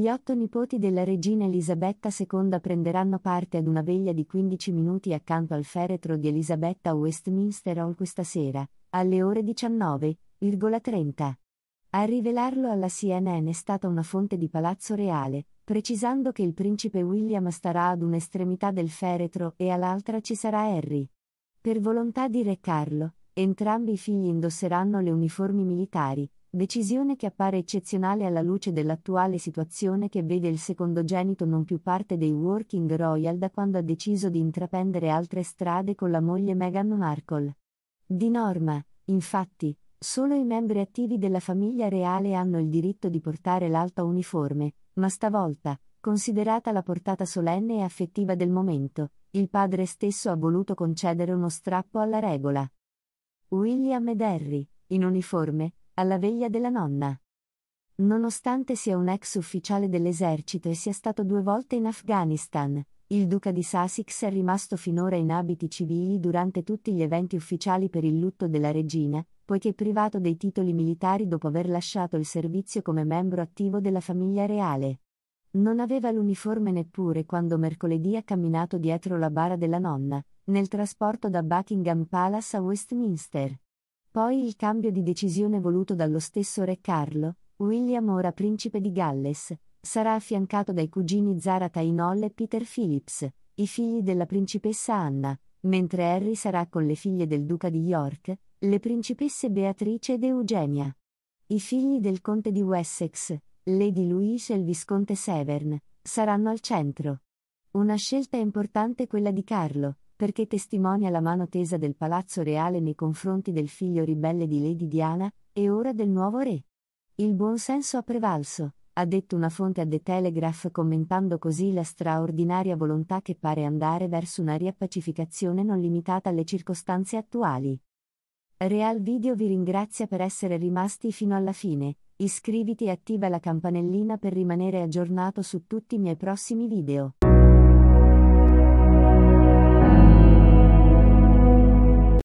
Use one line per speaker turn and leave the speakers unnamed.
Gli otto nipoti della regina Elisabetta II prenderanno parte ad una veglia di 15 minuti accanto al feretro di Elisabetta Westminster Hall questa sera, alle ore 19.30. A rivelarlo alla CNN è stata una fonte di Palazzo Reale, precisando che il principe William starà ad un'estremità del feretro e all'altra ci sarà Harry. Per volontà di Re Carlo, entrambi i figli indosseranno le uniformi militari, decisione che appare eccezionale alla luce dell'attuale situazione che vede il secondogenito non più parte dei Working Royal da quando ha deciso di intraprendere altre strade con la moglie Meghan Markle. Di norma, infatti, solo i membri attivi della famiglia reale hanno il diritto di portare l'alta uniforme, ma stavolta, considerata la portata solenne e affettiva del momento, il padre stesso ha voluto concedere uno strappo alla regola. William ed Harry, in uniforme, alla veglia della nonna. Nonostante sia un ex ufficiale dell'esercito e sia stato due volte in Afghanistan, il duca di Sussex è rimasto finora in abiti civili durante tutti gli eventi ufficiali per il lutto della regina, poiché privato dei titoli militari dopo aver lasciato il servizio come membro attivo della famiglia reale. Non aveva l'uniforme neppure quando mercoledì ha camminato dietro la bara della nonna, nel trasporto da Buckingham Palace a Westminster. Poi il cambio di decisione voluto dallo stesso re Carlo, William ora principe di Galles, sarà affiancato dai cugini Zara Tainol e Peter Phillips, i figli della principessa Anna, mentre Harry sarà con le figlie del duca di York, le principesse Beatrice ed Eugenia. I figli del conte di Wessex, Lady Louise e il visconte Severn, saranno al centro. Una scelta importante quella di Carlo, perché testimonia la mano tesa del palazzo reale nei confronti del figlio ribelle di Lady Diana, e ora del nuovo re. Il buon senso ha prevalso, ha detto una fonte a The Telegraph commentando così la straordinaria volontà che pare andare verso una riappacificazione non limitata alle circostanze attuali. Real Video vi ringrazia per essere rimasti fino alla fine, iscriviti e attiva la campanellina per rimanere aggiornato su tutti i miei prossimi video.